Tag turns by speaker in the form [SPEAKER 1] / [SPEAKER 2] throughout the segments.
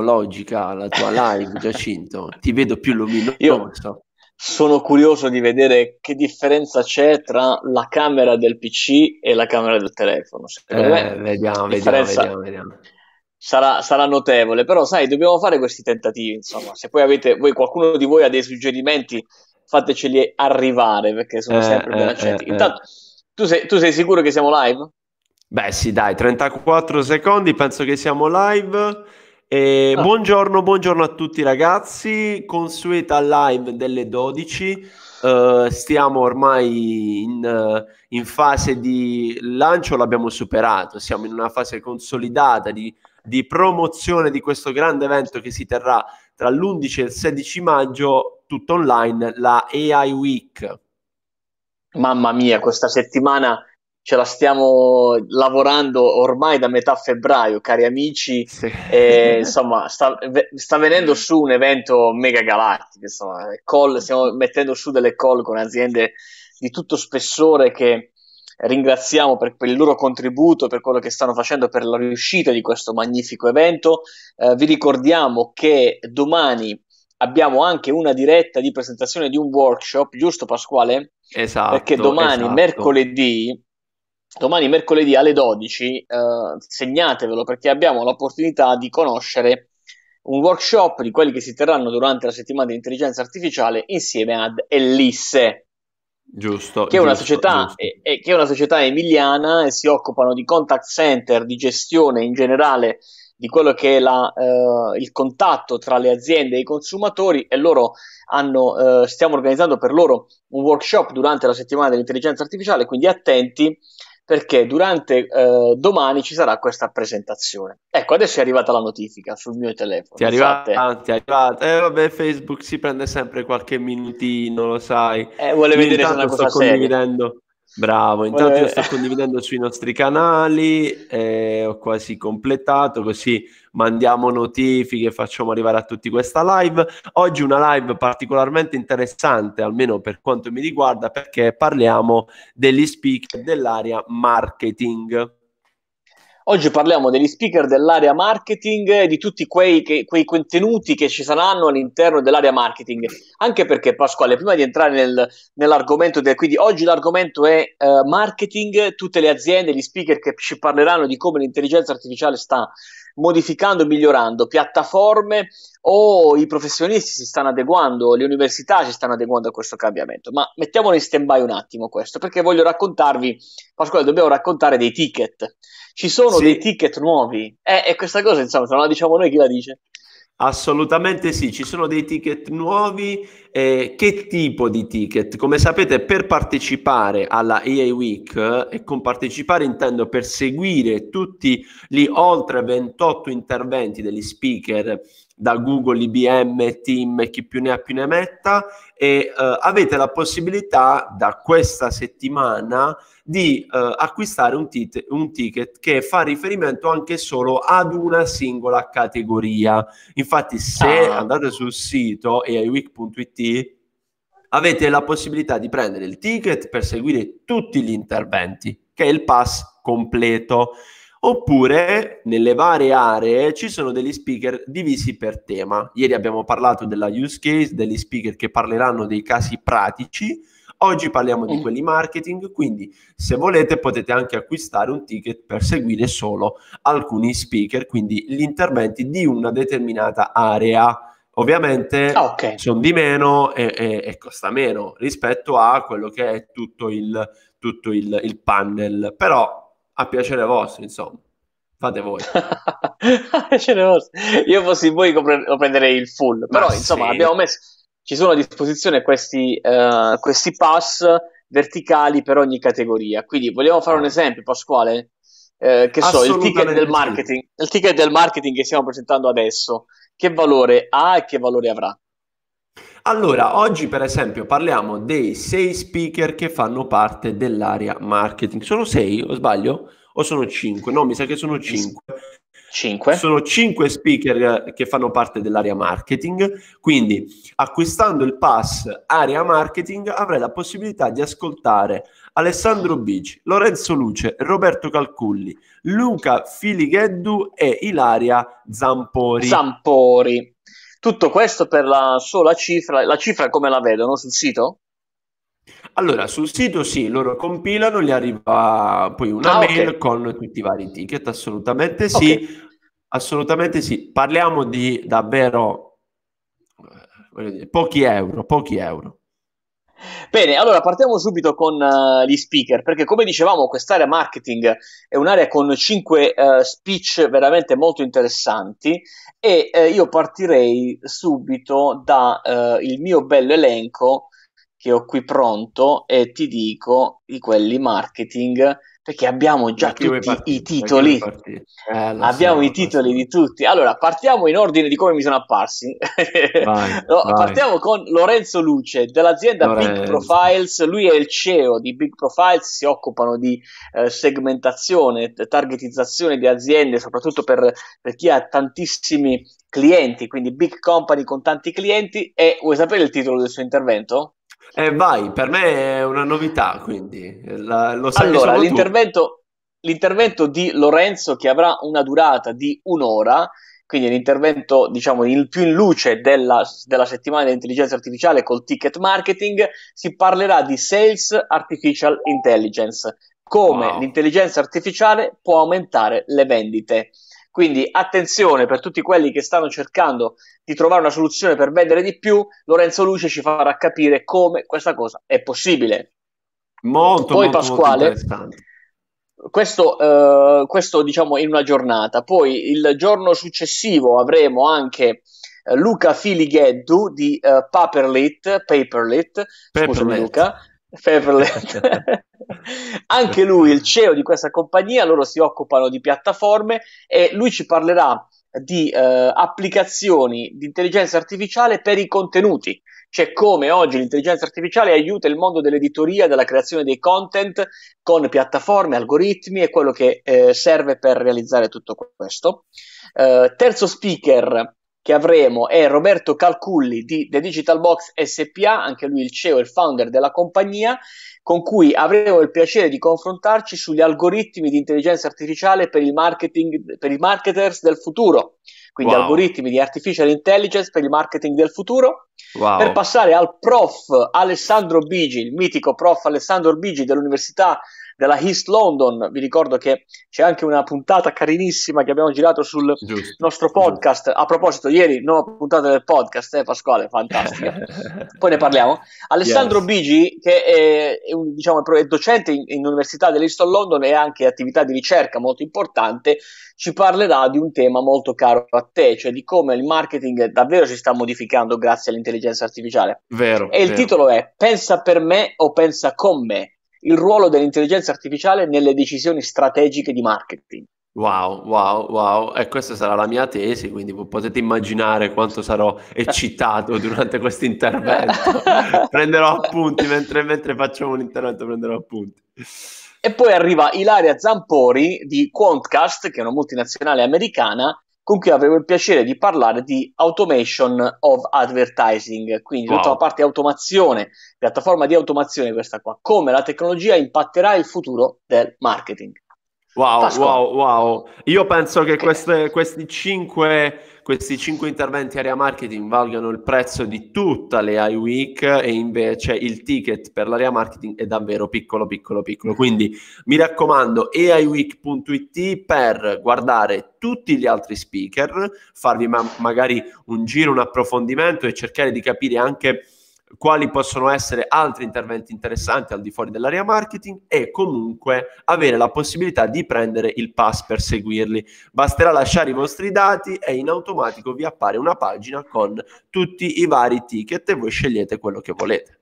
[SPEAKER 1] logica la tua live, Giacinto.
[SPEAKER 2] Ti vedo più luminoso. Io
[SPEAKER 1] sono curioso di vedere che differenza c'è tra la camera del PC e la camera del telefono. eh, me,
[SPEAKER 2] vediamo, vediamo, vediamo,
[SPEAKER 1] vediamo. Sarà, sarà, notevole, però sai, dobbiamo fare questi tentativi, insomma. Se poi avete, voi, qualcuno di voi ha dei suggerimenti,
[SPEAKER 2] fateceli arrivare, perché sono eh, sempre ben eh, accetti. Eh, eh, Intanto, tu sei, tu sei sicuro che siamo live? Beh sì, dai, 34 secondi, penso che siamo live. Eh, ah. buongiorno, buongiorno, a tutti ragazzi, consueta live delle 12, uh, eh, stiamo ormai in, uh, in, fase di lancio, l'abbiamo superato, siamo in una fase consolidata di, di promozione di questo grande evento che si terrà tra l'11 e il 16 maggio, tutto online, la AI Week. Mamma mia, questa settimana ce la stiamo
[SPEAKER 1] lavorando ormai da metà febbraio, cari amici. Sì. E, insomma, sta, sta, venendo su un evento mega galattico. Insomma, call, stiamo mettendo su delle call con aziende di tutto spessore che ringraziamo per, per, il loro contributo, per quello che stanno facendo, per la riuscita di questo magnifico evento. Eh, vi ricordiamo che domani abbiamo anche una diretta di presentazione di un workshop, giusto Pasquale?
[SPEAKER 2] Esatto. Perché domani, esatto.
[SPEAKER 1] mercoledì, domani mercoledì alle 12, eh, segnatevelo perché abbiamo l'opportunità di conoscere un workshop di quelli che si terranno durante la settimana di intelligenza artificiale insieme ad Ellisse.
[SPEAKER 2] Giusto. Che è, giusto, società,
[SPEAKER 1] giusto. È, che è una società emiliana e si occupano di contact center, di gestione in generale di quello che è la, eh, il contatto tra le aziende e i consumatori e loro hanno, eh, stiamo organizzando per loro un workshop durante la settimana dell'intelligenza artificiale, quindi attenti perché durante eh, domani ci sarà questa presentazione. Ecco, adesso è arrivata la notifica sul mio
[SPEAKER 2] telefono. Ti è arrivata, infatti... Esatto, eh. è arrivata. Eh vabbè, Facebook si prende sempre qualche minutino, lo sai. Eh, vuole vedere se è una cosa sto seria. condividendo. Bravo, intanto eh. io sto condividendo sui nostri canali, eh, ho quasi completato, così mandiamo notifiche, facciamo arrivare a tutti questa live. Oggi una live particolarmente interessante, almeno per quanto mi riguarda, perché parliamo degli speaker dell'area marketing. Oggi parliamo degli speaker dell'area marketing e di tutti quei,
[SPEAKER 1] che, quei, contenuti che ci saranno all'interno dell'area marketing. Anche perché, Pasquale, prima di entrare nel, nell'argomento, del, quindi oggi l'argomento è eh, marketing, tutte le aziende, gli speaker che ci parleranno di come l'intelligenza artificiale sta modificando, migliorando piattaforme o i professionisti si stanno adeguando, le università si stanno adeguando a questo cambiamento. Ma mettiamolo in stand-by un attimo questo, perché voglio raccontarvi, Pasquale, dobbiamo raccontare dei ticket. Ci sono sì. dei ticket nuovi eh, e questa cosa, insomma, se non la diciamo noi, chi la dice?
[SPEAKER 2] Assolutamente sì, ci sono dei ticket nuovi. Eh, che tipo di ticket? Come sapete, per partecipare alla EA Week, e con partecipare intendo per seguire tutti gli oltre 28 interventi degli speaker da Google, IBM, Team, chi più ne ha più ne metta e eh, avete la possibilità da questa settimana di eh, acquistare un, tit- un, ticket che fa riferimento anche solo ad una singola categoria. Infatti se ah. andate sul sito aiweek.it avete la possibilità di prendere il ticket per seguire tutti gli interventi, che è il pass completo. Oppure nelle varie aree ci sono degli speaker divisi per tema. Ieri abbiamo parlato della use case, degli speaker che parleranno dei casi pratici. Oggi parliamo di mm. quelli marketing, quindi se volete potete anche acquistare un ticket per seguire solo alcuni speaker, quindi gli interventi di una determinata area. Ovviamente ah, okay. sono di meno e, e, e, costa meno rispetto a quello che è tutto il, tutto il, il panel, però a piacere vostro, insomma. Fate voi. piacere vostro. Io fossi
[SPEAKER 1] voi lo prenderei il full, però Ma insomma sì. abbiamo messo, ci sono a disposizione questi, uh, questi pass verticali per ogni categoria. Quindi vogliamo fare un ah. esempio, Pasquale? Eh, che so, il ticket del marketing, il ticket del marketing che stiamo presentando adesso, che valore ha e che valore avrà?
[SPEAKER 2] Allora, oggi per esempio parliamo dei sei speaker che fanno parte dell'area marketing. Sono sei, o sbaglio? O sono cinque? No, mi sa che sono cinque. Cinque. Sono cinque speaker eh, che fanno parte dell'area marketing, quindi acquistando il pass area marketing avrai la possibilità di ascoltare Alessandro Bici, Lorenzo Luce, Roberto Calculli, Luca Filigheddu e Ilaria Zampori.
[SPEAKER 1] Zampori. Tutto questo per la sola cifra, la cifra come la vedono sul sito?
[SPEAKER 2] Allora, sul sito sì, loro compilano, gli arriva poi una ah, mail okay. con tutti i vari ticket, assolutamente sì, okay. assolutamente sì. Parliamo di davvero eh, dire, pochi euro, pochi euro.
[SPEAKER 1] Bene, allora partiamo subito con uh, gli speaker, perché come dicevamo quest'area marketing è un'area con 5 uh, eh, speech veramente molto interessanti e uh, io partirei subito dal mio bello elenco che ho qui pronto e ti dico di quelli marketing perché abbiamo già perché tutti i titoli. Eh, abbiamo so, i titoli so. di tutti. Allora, partiamo in ordine di come mi sono apparsi. Vai, no, vai. Partiamo con Lorenzo Luce dell'azienda Lorenzo. Big Profiles. Lui è il CEO di Big Profiles, si occupano di eh, segmentazione, targetizzazione di aziende, soprattutto per, per chi ha tantissimi clienti, quindi big company con tanti clienti. E vuoi sapere il titolo del suo intervento? Eh,
[SPEAKER 2] vai, per me è una novità, quindi eh, La, lo sai allora,
[SPEAKER 1] l'intervento, l'intervento, di Lorenzo che avrà una durata di un'ora, quindi l'intervento diciamo il più in luce della, della settimana dell'intelligenza artificiale col ticket marketing, si parlerà di Sales Artificial Intelligence, come wow. l'intelligenza artificiale può aumentare le vendite. Quindi attenzione per tutti quelli che stanno cercando di trovare una soluzione per vendere di più, Lorenzo Luce ci farà capire come questa cosa è possibile.
[SPEAKER 2] Molto, Poi molto, Pasquale, molto
[SPEAKER 1] questo, eh, questo, diciamo in una giornata, poi il giorno successivo avremo anche eh, Luca Filigheddu di eh, Paperlit, Paperlit, Paperlit. scusami Luca, Paperlit. Anche lui, il CEO di questa compagnia, loro si occupano di piattaforme e lui ci parlerà di eh, applicazioni di intelligenza artificiale per i contenuti, cioè come oggi l'intelligenza artificiale aiuta il mondo dell'editoria, della creazione dei content con piattaforme, algoritmi e quello che eh, serve per realizzare tutto questo. Eh, terzo speaker che avremo è Roberto Calculli di The Digital Box SPA, anche lui il CEO e il founder della compagnia, con cui avremo il piacere di confrontarci sugli algoritmi di intelligenza artificiale per, il marketing, per i marketers del futuro.
[SPEAKER 2] Quindi wow. algoritmi
[SPEAKER 1] di artificial intelligence per il marketing del futuro. Wow. Per passare al prof Alessandro Bigi, il mitico prof Alessandro Bigi dell'Università della East London. Vi ricordo che c'è anche una puntata carinissima che abbiamo girato sul Giusto. nostro podcast. A proposito, ieri nuova puntata del podcast, eh, Pasquale, fantastica. Poi ne parliamo. Alessandro yes. Bigi, che è, è, un, diciamo, è docente in, in Università dell'East London e anche attività di ricerca molto importante, ci parlerà di un tema molto caro a te, cioè di come il marketing davvero si sta modificando grazie all'intelligenza artificiale.
[SPEAKER 2] Vero. E vero. il titolo
[SPEAKER 1] è Pensa per me o pensa con me? il ruolo dell'intelligenza artificiale nelle decisioni strategiche di marketing.
[SPEAKER 2] Wow, wow, wow, e questa sarà la mia tesi, quindi potete immaginare quanto sarò eccitato durante questo intervento. prenderò appunti, mentre, mentre facciamo un intervento prenderò appunti.
[SPEAKER 1] E poi arriva Ilaria Zampori di Quantcast, che è una multinazionale americana, con cui avevo il piacere di parlare di Automation of Advertising, quindi wow. tutta la parte automazione, piattaforma di automazione questa qua, come la tecnologia impatterà il futuro del marketing.
[SPEAKER 2] Wow, wow, wow. Io penso che eh. queste, questi, cinque, questi cinque interventi area marketing valgano il prezzo di tutta le AI Week e invece il ticket per l'area marketing è davvero piccolo, piccolo, piccolo. Quindi mi raccomando, aiweek.it per guardare tutti gli altri speaker, farvi ma- magari un giro, un approfondimento e cercare di capire anche quali possono essere altri interventi interessanti al di fuori dell'area marketing e comunque avere la possibilità di prendere il pass per seguirli. Basterà lasciare i vostri dati e in automatico vi appare una pagina con tutti i vari ticket e voi scegliete quello che volete.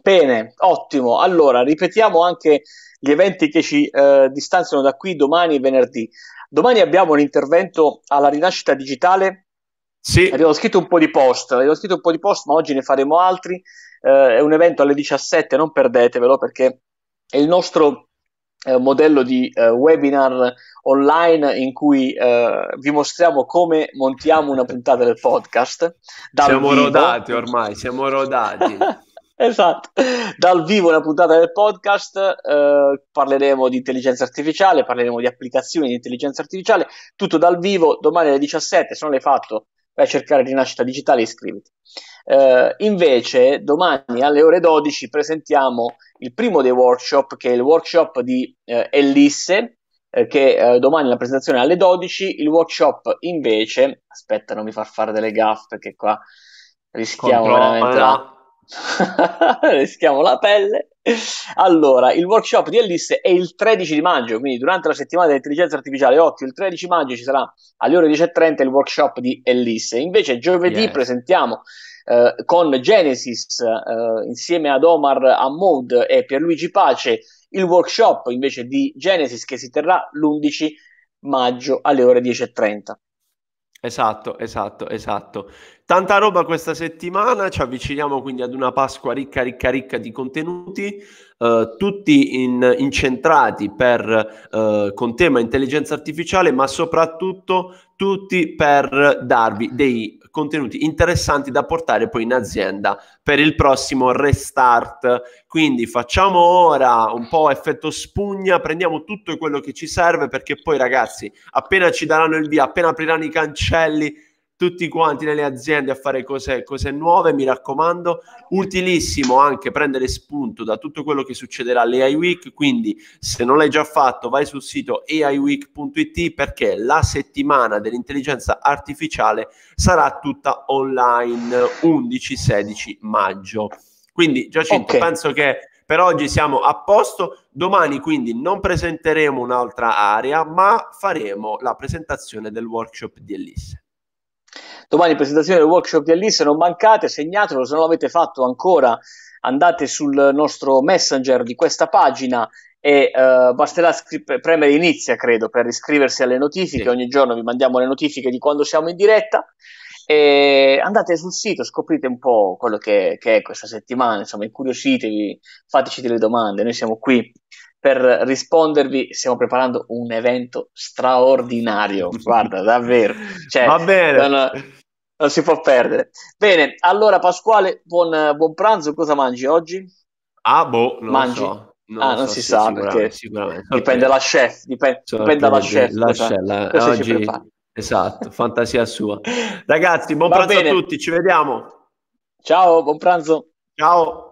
[SPEAKER 2] Bene, ottimo. Allora, ripetiamo anche gli eventi che ci eh, distanziano
[SPEAKER 1] da qui domani e venerdì. Domani abbiamo l'intervento alla rinascita digitale sì. Avevo scritto un po' di post, avevo scritto un po' di post, ma oggi ne faremo altri. Eh, è un evento alle 17, non perdetevelo perché è il nostro eh, modello di eh, webinar online in cui eh, vi mostriamo come montiamo una puntata del podcast. Siamo vivo. rodati
[SPEAKER 2] ormai, siamo rodati.
[SPEAKER 1] Esatto, dal vivo una puntata del podcast, eh, parleremo di intelligenza artificiale, parleremo di applicazioni di intelligenza artificiale, tutto dal vivo, domani alle 17, se non l'hai fatto vai a cercare Rinascita Digitale e iscriviti. Eh, invece domani alle ore 12 presentiamo il primo dei workshop, che è il workshop di eh, Ellisse, eh, che eh, domani la presentazione è alle 12, il workshop invece, aspetta non mi far fare delle gaffe perché qua rischiamo Controlla. veramente... La... rischiamo la pelle. Allora, il workshop di Alice è il 13 di maggio, quindi durante la settimana dell'intelligenza artificiale 8, il 13 maggio ci sarà alle ore 10.30 il workshop di Alice. Invece giovedì yes. presentiamo eh, con Genesis, eh, insieme ad Omar Hamoud e Pierluigi Pace, il workshop invece di Genesis che si terrà l'11 maggio alle ore 10.30.
[SPEAKER 2] Esatto, esatto, esatto. Tanta roba questa settimana, ci avviciniamo quindi ad una Pasqua ricca, ricca, ricca di contenuti, eh, tutti in, incentrati per, eh, con tema intelligenza artificiale, ma soprattutto tutti per darvi dei contenuti interessanti da portare poi in azienda per il prossimo restart. Quindi facciamo ora un po' effetto spugna, prendiamo tutto quello che ci serve perché poi ragazzi, appena ci daranno il via, appena apriranno i cancelli, tutti quanti nelle aziende a fare cose, cose, nuove, mi raccomando. Utilissimo anche prendere spunto da tutto quello che succederà all'AI Week, quindi se non l'hai già fatto vai sul sito aiweek.it perché la settimana dell'intelligenza artificiale sarà tutta online 11-16 maggio. Quindi Giacinto, okay. penso che per oggi siamo a posto, domani quindi non presenteremo un'altra area, ma faremo la presentazione del workshop di Elisse.
[SPEAKER 1] Domani presentazione del workshop di Alice, non mancate, segnatelo, se non l'avete fatto ancora andate sul nostro messenger di questa pagina e uh, basterà scri- premere inizia, credo, per iscriversi alle notifiche. Sì. Ogni giorno vi mandiamo le notifiche di quando siamo in diretta. E andate sul sito, scoprite un po' quello che, che è questa settimana, insomma, incuriositevi, fateci delle domande. Noi siamo qui per rispondervi. Stiamo preparando un evento straordinario, guarda, davvero. Cioè, Va bene. Non,
[SPEAKER 2] non eh, si può perdere.
[SPEAKER 1] Bene, allora Pasquale, buon, buon pranzo, cosa mangi oggi?
[SPEAKER 2] Ah, boh, non mangi. So. Non ah, non so, si sì, sa sicuramente, perché sicuramente. dipende dalla chef, dipende, so, dipende dalla chef. La chef la, oggi, esatto, fantasia sua. Ragazzi, buon Va pranzo bene. a tutti, ci vediamo. Ciao, buon pranzo. Ciao.